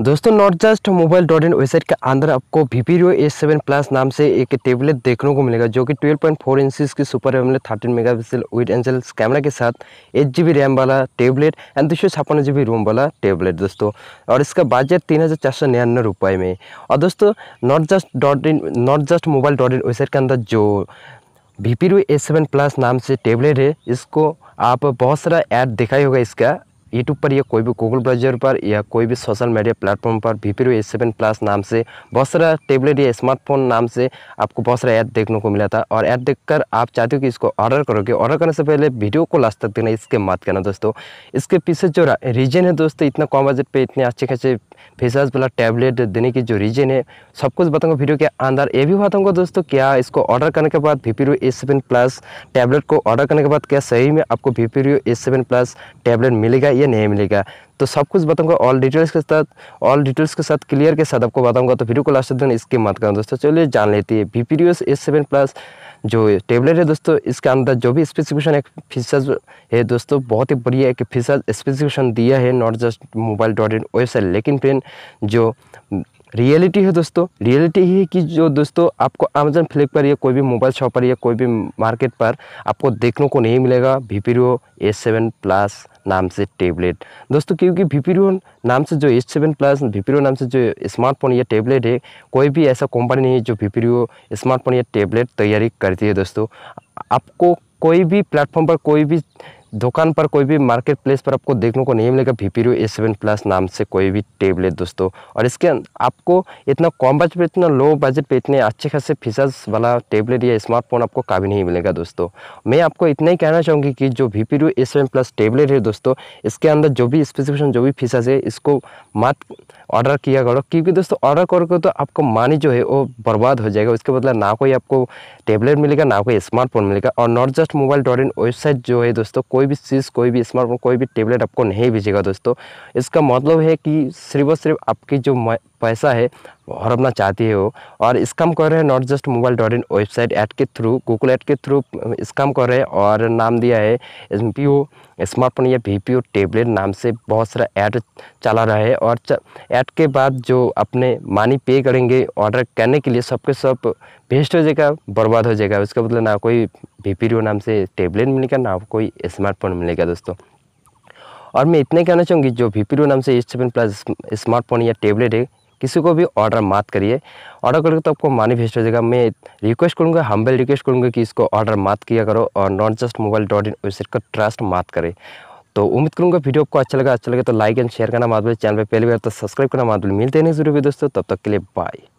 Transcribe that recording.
दोस्तों not just mobile dot in website के अंदर आपको वीपीरियो ए सेवन प्लस नाम से एक टेबलेट देखने को मिलेगा जो कि 12.4 पॉइंट फोर इंचज़ की super M thirteen mega pixel with angel camera के साथ एट जी बी रैम वाला टेबलेट एंड दो सौ छप्पन जी बी रोम वाला टेबलेट दोस्तों और इसका बजट तीन हज़ार चार सौ निन्यानवे रुपये में और दोस्तों not just dot in not just mobile dot in website के अंदर जो वीपीरियो ए सेवन प्लस नाम से टेबलेट है इसको आप बहुत सारा ऐड दिखाई होगा इसका यूट्यूब पर या कोई भी गूगल ब्राउजर पर या कोई भी सोशल मीडिया प्लेटफॉर्म पर वी पी सेवन प्लस नाम से बहुत सारा टेबलेट या स्मार्टफोन नाम से आपको बहुत सारा ऐड देखने को मिला था और ऐड देखकर आप चाहते हो कि इसको ऑर्डर करोगे ऑर्डर करने से पहले वीडियो को लास्ट तक देना इसके मत करना दोस्तों इसके पीछे जो रीजन है दोस्तों इतना कम बजट पर इतने अच्छे खासे फेसर्स वाला टैबलेट देने की जो रीजन है सब कुछ बताऊँगा वीडियो के अंदर ये भी बताऊँगा दोस्तों क्या इसको ऑर्डर करने के बाद वी पी प्लस टैबलेट को ऑर्डर करने के बाद क्या सही में आपको वी पी प्लस टैबलेट मिलेगा ये नहीं मिलेगा तो सब कुछ बताऊंगा ऑल डिटेल्स के साथ ऑल डिटेल्स के साथ क्लियर के साथ आपको बताऊंगा तो वीडियो को लास्ट दिन इसके मत करना दोस्तों चलिए जान लेती है वीपीरियस एस सेवन प्लस जो टेबलेट है दोस्तों इसके अंदर जो भी स्पेसिफिकेशन एक फीचर्स है दोस्तों बहुत ही बढ़िया एक फीचर स्पेसिफिकेशन दिया है not just mobile dot in website लेकिन फिर जो रियलिटी है दोस्तों रियलिटी ही है कि जो दोस्तों आपको अमेजन फ्लिप पर या कोई भी मोबाइल शॉप पर या कोई भी मार्केट पर आपको देखने को नहीं मिलेगा वी एस सेवन प्लस नाम से टेबलेट दोस्तों क्योंकि वीपीरोन नाम से जो एच सेवन प्लस वीपीरो नाम से जो स्मार्टफोन या टेबलेट है कोई भी ऐसा कंपनी नहीं है जो वीपीरो स्मार्टफोन या टेबलेट तैयारी करती है दोस्तों आपको कोई भी प्लेटफॉर्म पर कोई भी दुकान पर कोई भी मार्केट प्लेस पर आपको देखने को नहीं मिलेगा भीपीरू ए सेवन प्लस नाम से कोई भी टेबलेट दोस्तों और इसके अं-, आपको इतना कम बजट पर इतना लो बजट पे इतने अच्छे खासे फीचर्स वाला टेबलेट या स्मार्टफोन आपको काफ़ी नहीं मिलेगा दोस्तों मैं आपको इतना ही कहना चाहूँगी कि जो भीपीरू ए सेवन प्लस टेबलेट है दोस्तों इसके अंदर जो भी स्पेसिफिकेशन जो भी फीचर्स है इसको मत ऑर्डर किया करो क्योंकि दोस्तों ऑर्डर करोगे तो आपको मानी जो है वो बर्बाद हो जाएगा उसके बदला ना कोई आपको टेबलेट मिलेगा ना कोई स्मार्टफोन मिलेगा और not just mobile dot in website जो है दोस्तों कोई कोई भी चीज़ कोई भी स्मार्टफोन कोई भी टेबलेट आपको नहीं भेजेगा दोस्तों इसका मतलब है कि सिर्फ और सिर्फ आपकी जो पैसा है और अपना चाहती वो और स्कम कर रहे हैं not just mobile dot in website ad के थ्रू गूगल ऐड के थ्रू काम कर रहे हैं और नाम दिया है एम पी ओ स्मार्टफोन या वी पी ओ टेबलेट नाम से बहुत सारा ऐड चला रहा है और ऐड के बाद जो अपने मानी पे करेंगे ऑर्डर करने के लिए सबके सब वेस्ट हो जाएगा बर्बाद हो जाएगा उसके मतलब ना कोई वी पी ओ नाम से टेबलेट मिलेगा ना कोई स्मार्टफोन मिलेगा दोस्तों और मैं इतने कहना चाहूँगी जो वी पी ओ नाम से एच सेवन प्लस स्मार्टफोन या टेबलेट है किसी को भी ऑर्डर मत करिए ऑर्डर करोगे तो आपको मानी भेज हो जाएगा मैं रिक्वेस्ट करूँगा हम्बल रिक्वेस्ट करूँगा कि इसको ऑर्डर मत किया करो और not just mobile dot in website का ट्रस्ट मत करें तो उम्मीद करूँगा वीडियो आपको अच्छा लगा अच्छा लगे तो लाइक एंड शेयर करना मत भूलिए चैनल पर पहली बार तो सब्सक्राइब करना मत भूलिए मिलते हैं नहीं जरूरी दोस्तों तब तक के लिए बाय